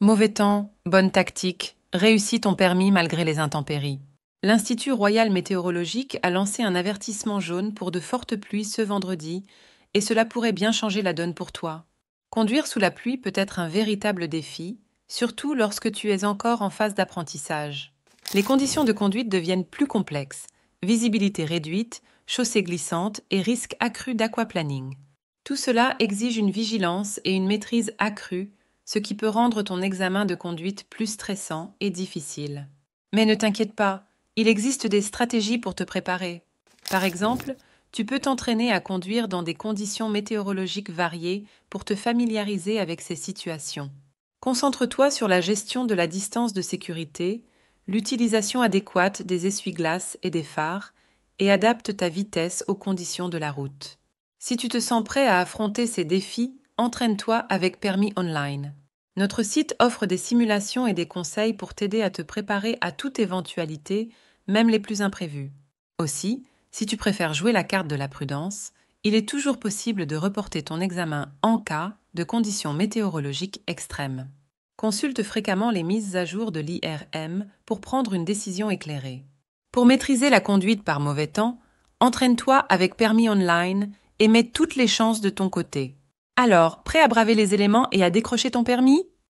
Mauvais temps, bonne tactique, réussite ont permis malgré les intempéries. L'Institut royal météorologique a lancé un avertissement jaune pour de fortes pluies ce vendredi, et cela pourrait bien changer la donne pour toi. Conduire sous la pluie peut être un véritable défi, surtout lorsque tu es encore en phase d'apprentissage. Les conditions de conduite deviennent plus complexes, visibilité réduite, chaussée glissante et risque accru d'aquaplaning. Tout cela exige une vigilance et une maîtrise accrue ce qui peut rendre ton examen de conduite plus stressant et difficile. Mais ne t'inquiète pas, il existe des stratégies pour te préparer. Par exemple, tu peux t'entraîner à conduire dans des conditions météorologiques variées pour te familiariser avec ces situations. Concentre-toi sur la gestion de la distance de sécurité, l'utilisation adéquate des essuie-glaces et des phares, et adapte ta vitesse aux conditions de la route. Si tu te sens prêt à affronter ces défis, Entraîne-toi avec Permis Online. Notre site offre des simulations et des conseils pour t'aider à te préparer à toute éventualité, même les plus imprévues. Aussi, si tu préfères jouer la carte de la prudence, il est toujours possible de reporter ton examen en cas de conditions météorologiques extrêmes. Consulte fréquemment les mises à jour de l'IRM pour prendre une décision éclairée. Pour maîtriser la conduite par mauvais temps, entraîne-toi avec Permis Online et mets toutes les chances de ton côté. Alors, prêt à braver les éléments et à décrocher ton permis